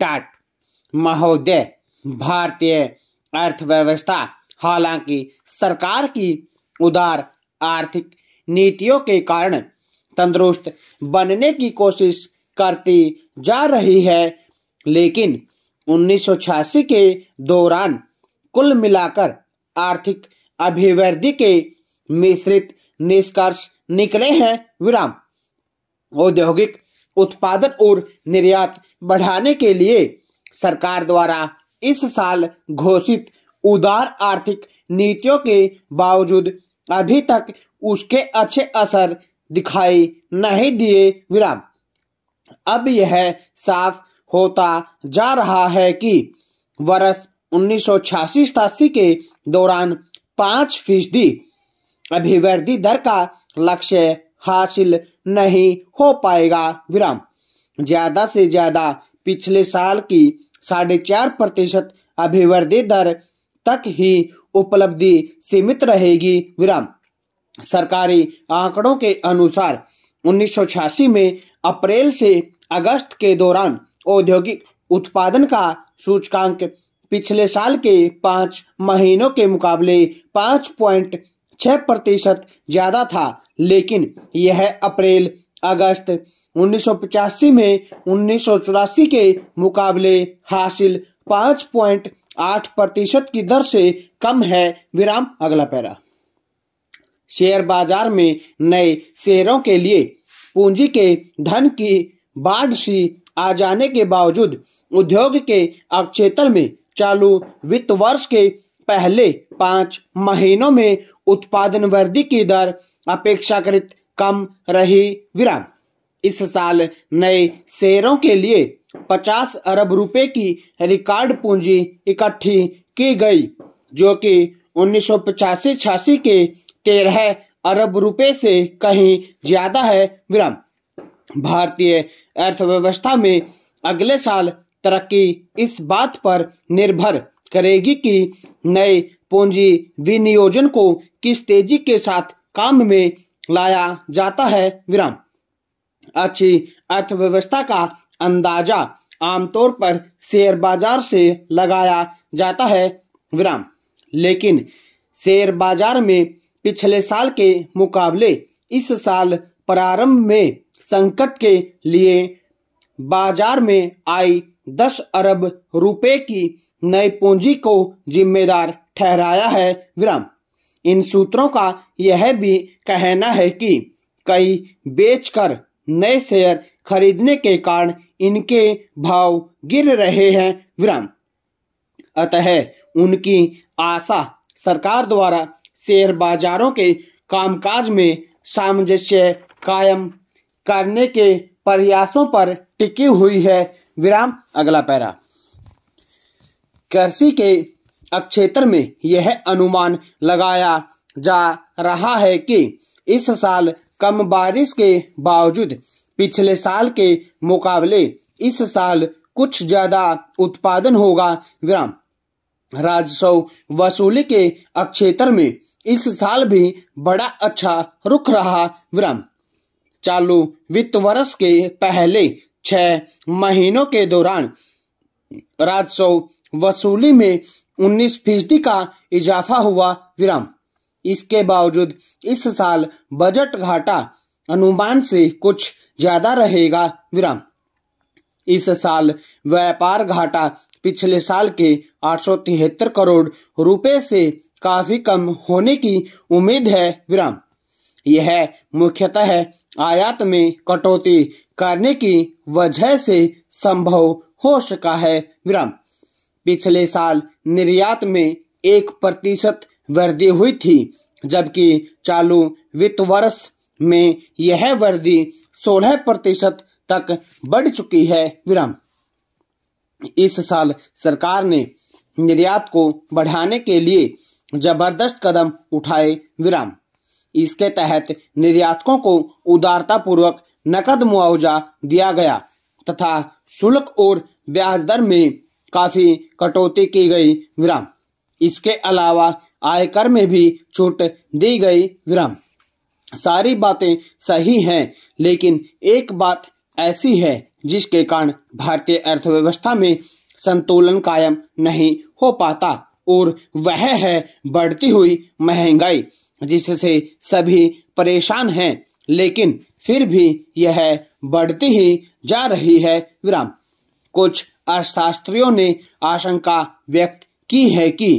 start महोदय भारतीय अर्थव्यवस्था हालांकि सरकार की उदार आर्थिक नीतियों के कारण तंदुरुस्त बनने की कोशिश करती जा रही है लेकिन उन्नीस के दौरान कुल मिलाकर आर्थिक अभिवृद्धि के मिश्रित निष्कर्ष निकले हैं विराम औद्योगिक उत्पादन और निर्यात बढ़ाने के लिए सरकार द्वारा इस साल घोषित उदार आर्थिक नीतियों के बावजूद अभी तक उसके अच्छे असर दिखाई नहीं दिए विराम अब यह साफ होता जा रहा है कि वर्ष उन्नीस सौ के दौरान पांच फीसदी अभिवृद्धि दर का लक्ष्य हासिल नहीं हो पाएगा विराम ज्यादा से ज्यादा पिछले साल की साढ़े चार प्रतिशत अभिवृद्धि दर तक ही उपलब्धि सीमित रहेगी विराम सरकारी आंकड़ों के अनुसार उन्नीस में अप्रैल से अगस्त के दौरान औद्योगिक उत्पादन का सूचकांक पिछले साल के पाँच महीनों के मुकाबले पाँच पॉइंट छः प्रतिशत ज़्यादा था लेकिन यह अप्रैल अगस्त 1985 में उन्नीस के मुकाबले हासिल 5.8 प्रतिशत की दर से कम है विराम अगला पैरा शेयर बाजार में नए शेयरों के लिए पूंजी के धन की बाढ़ सी आ जाने के बावजूद उद्योग के अक्षेत्र में चालू वित्त वर्ष के पहले पांच महीनों में उत्पादन वृद्धि की दर अपेक्षाकृत कम रही विराम इस साल नए शेयरों के लिए 50 अरब रुपए की रिकॉर्ड पूंजी इकट्ठी की गई जो कि उन्नीस सौ के तेरह अरब रुपए से कहीं ज्यादा है विराम भारतीय अर्थव्यवस्था में अगले साल तरक्की इस बात पर निर्भर करेगी कि नए पूंजी विनियोजन को किस तेजी के साथ काम में लाया जाता है विराम अच्छी अर्थव्यवस्था का अंदाजा आमतौर पर शेयर बाजार से लगाया जाता है विराम लेकिन शेयर बाजार में पिछले साल के मुकाबले इस साल प्रारंभ में संकट के लिए बाजार में आई 10 अरब रुपए की नई पूंजी को जिम्मेदार ठहराया है विराम इन सूत्रों का यह भी कहना है कि कई बेचकर नए शेयर खरीदने के कारण इनके भाव गिर रहे हैं विराम अतः उनकी आशा सरकार द्वारा शेयर बाजारों के कामकाज में सामंजस्य कायम करने के प्रयासों पर टिकी हुई है विराम अगला पैरा कृषि के क्षेत्र में यह अनुमान लगाया जा रहा है कि इस साल कम बारिश के बावजूद पिछले साल के मुकाबले इस साल कुछ ज्यादा उत्पादन होगा विराम राजस्व वसूली के अक्षेत्र में इस साल भी बड़ा अच्छा रुख रहा विराम चालू वित्त वर्ष के पहले छह महीनों के दौरान राजस्व वसूली में 19 फीसदी का इजाफा हुआ विराम इसके बावजूद इस साल बजट घाटा अनुमान से कुछ ज्यादा रहेगा विराम इस साल व्यापार घाटा पिछले साल के आठ करोड़ रुपए से काफी कम होने की उम्मीद है विराम यह मुख्यतः आयात में कटौती करने की वजह से संभव हो सका है विराम पिछले साल निर्यात में एक प्रतिशत वृद्धि हुई थी जबकि चालू वित्त वर्ष में यह वृद्धि 16 प्रतिशत तक बढ़ चुकी है विराम इस साल सरकार ने निर्यात को बढ़ाने के लिए जबरदस्त कदम उठाए विराम इसके तहत निर्यातकों को उदारतापूर्वक नकद मुआवजा दिया गया तथा शुल्क और ब्याज दर में काफी कटौती की गई विराम इसके अलावा आयकर में भी छूट दी गई विराम सारी बातें सही हैं लेकिन एक बात ऐसी है जिसके कारण भारतीय अर्थव्यवस्था में संतुलन कायम नहीं हो पाता और वह है बढ़ती हुई महंगाई जिससे सभी परेशान हैं लेकिन फिर भी यह बढ़ती ही जा रही है विराम कुछ अर्थशास्त्रियों ने आशंका व्यक्त की है कि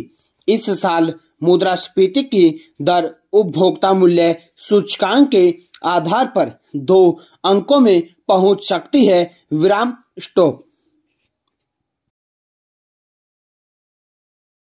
इस साल मुद्रास्फीति की दर उपभोक्ता मूल्य सूचकांक के आधार पर दो अंकों में पहुंच सकती है विराम स्टॉप